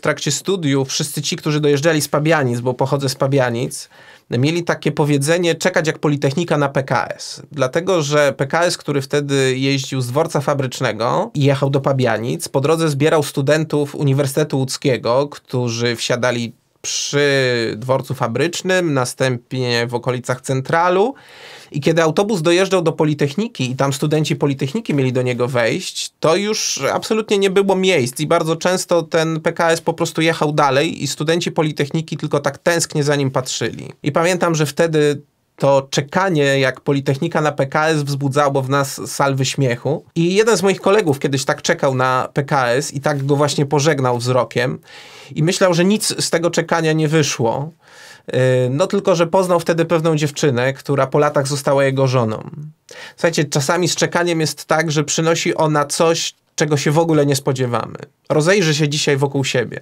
w trakcie studiów wszyscy ci, którzy dojeżdżali z Pabianic, bo pochodzę z Pabianic, mieli takie powiedzenie czekać jak Politechnika na PKS. Dlatego, że PKS, który wtedy jeździł z dworca fabrycznego i jechał do Pabianic, po drodze zbierał studentów Uniwersytetu Łódzkiego, którzy wsiadali przy dworcu fabrycznym, następnie w okolicach centralu. I kiedy autobus dojeżdżał do Politechniki i tam studenci Politechniki mieli do niego wejść, to już absolutnie nie było miejsc i bardzo często ten PKS po prostu jechał dalej i studenci Politechniki tylko tak tęsknie za nim patrzyli. I pamiętam, że wtedy to czekanie jak Politechnika na PKS wzbudzało w nas salwy śmiechu. I jeden z moich kolegów kiedyś tak czekał na PKS i tak go właśnie pożegnał wzrokiem i myślał, że nic z tego czekania nie wyszło. Yy, no tylko, że poznał wtedy pewną dziewczynę, która po latach została jego żoną. Słuchajcie, czasami z czekaniem jest tak, że przynosi ona coś, czego się w ogóle nie spodziewamy. Rozejrzy się dzisiaj wokół siebie.